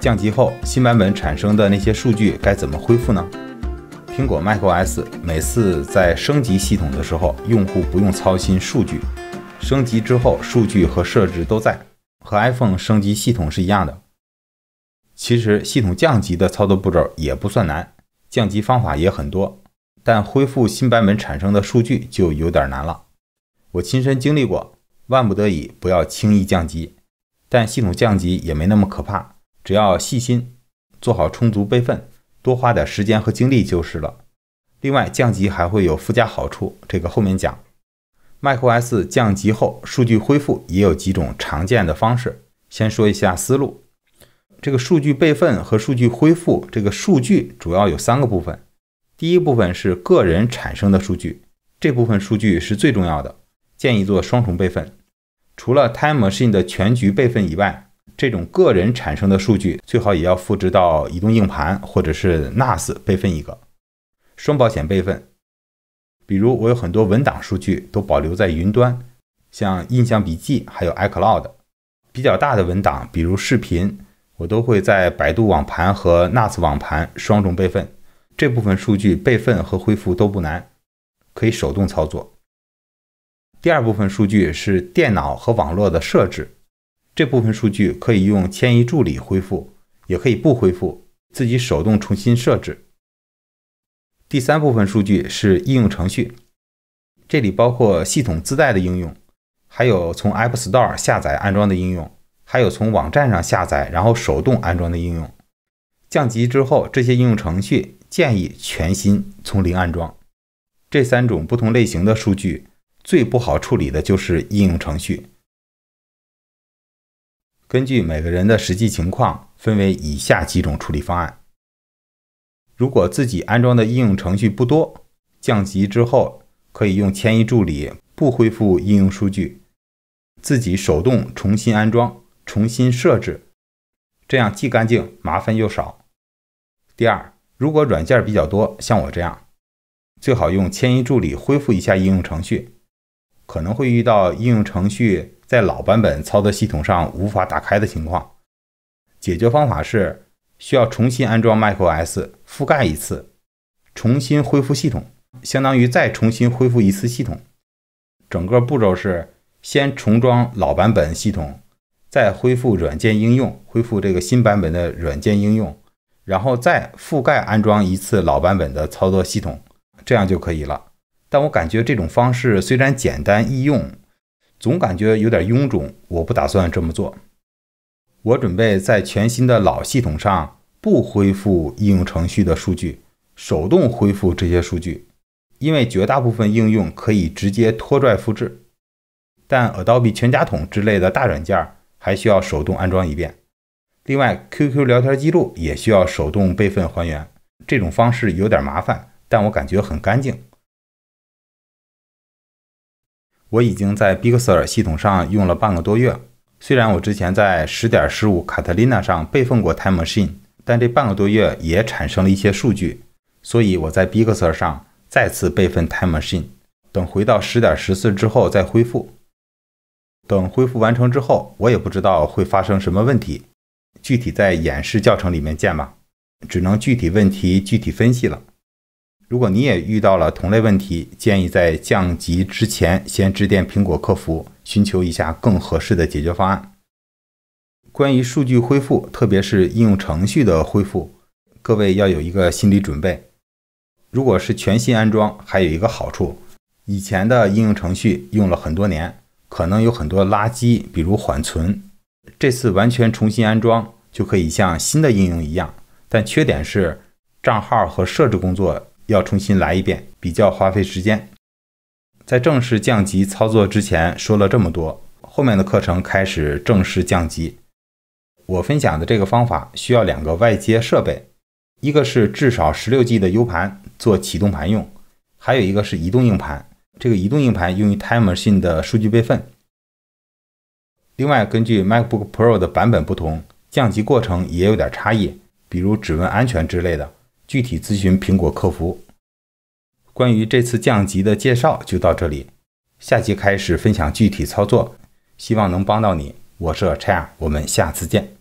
降级后，新版本产生的那些数据该怎么恢复呢？苹果 macOS 每次在升级系统的时候，用户不用操心数据，升级之后数据和设置都在，和 iPhone 升级系统是一样的。其实系统降级的操作步骤也不算难，降级方法也很多，但恢复新版本产生的数据就有点难了。我亲身经历过，万不得已不要轻易降级，但系统降级也没那么可怕。只要细心做好充足备份，多花点时间和精力就是了。另外，降级还会有附加好处，这个后面讲。macOS 降级后数据恢复也有几种常见的方式，先说一下思路。这个数据备份和数据恢复，这个数据主要有三个部分。第一部分是个人产生的数据，这部分数据是最重要的，建议做双重备份。除了 Time Machine 的全局备份以外，这种个人产生的数据最好也要复制到移动硬盘或者是 NAS 备份一个，双保险备份。比如我有很多文档数据都保留在云端，像印象笔记还有 iCloud。比较大的文档，比如视频，我都会在百度网盘和 NAS 网盘双重备份。这部分数据备份和恢复都不难，可以手动操作。第二部分数据是电脑和网络的设置。这部分数据可以用迁移助理恢复，也可以不恢复，自己手动重新设置。第三部分数据是应用程序，这里包括系统自带的应用，还有从 App Store 下载安装的应用，还有从网站上下载然后手动安装的应用。降级之后，这些应用程序建议全新从零安装。这三种不同类型的数据最不好处理的就是应用程序。根据每个人的实际情况，分为以下几种处理方案：如果自己安装的应用程序不多，降级之后可以用迁移助理，不恢复应用数据，自己手动重新安装、重新设置，这样既干净，麻烦又少。第二，如果软件比较多，像我这样，最好用迁移助理恢复一下应用程序，可能会遇到应用程序。在老版本操作系统上无法打开的情况，解决方法是需要重新安装 macOS 覆盖一次，重新恢复系统，相当于再重新恢复一次系统。整个步骤是先重装老版本系统，再恢复软件应用，恢复这个新版本的软件应用，然后再覆盖安装一次老版本的操作系统，这样就可以了。但我感觉这种方式虽然简单易用。总感觉有点臃肿，我不打算这么做。我准备在全新的老系统上不恢复应用程序的数据，手动恢复这些数据，因为绝大部分应用可以直接拖拽复制。但 Adobe 全家桶之类的大软件还需要手动安装一遍。另外，QQ 聊天记录也需要手动备份还原。这种方式有点麻烦，但我感觉很干净。我已经在 BigSur 系统上用了半个多月，虽然我之前在10.15 Catalina 上备份过 Time Machine，但这半个多月也产生了一些数据，所以我在 BigSur 上再次备份 Time Machine，等回到10.14之后再恢复。等恢复完成之后，我也不知道会发生什么问题，具体在演示教程里面见吧，只能具体问题具体分析了。如果你也遇到了同类问题，建议在降级之前先致电苹果客服，寻求一下更合适的解决方案。关于数据恢复，特别是应用程序的恢复，各位要有一个心理准备。如果是全新安装，还有一个好处，以前的应用程序用了很多年，可能有很多垃圾，比如缓存，这次完全重新安装就可以像新的应用一样。但缺点是账号和设置工作。要重新来一遍，比较花费时间。在正式降级操作之前，说了这么多，后面的课程开始正式降级。我分享的这个方法需要两个外接设备，一个是至少十六 G 的 U 盘做启动盘用，还有一个是移动硬盘，这个移动硬盘用于 Time Machine 的数据备份。另外，根据 MacBook Pro 的版本不同，降级过程也有点差异，比如指纹安全之类的。具体咨询苹果客服。关于这次降级的介绍就到这里，下期开始分享具体操作，希望能帮到你。我是 h a 我们下次见。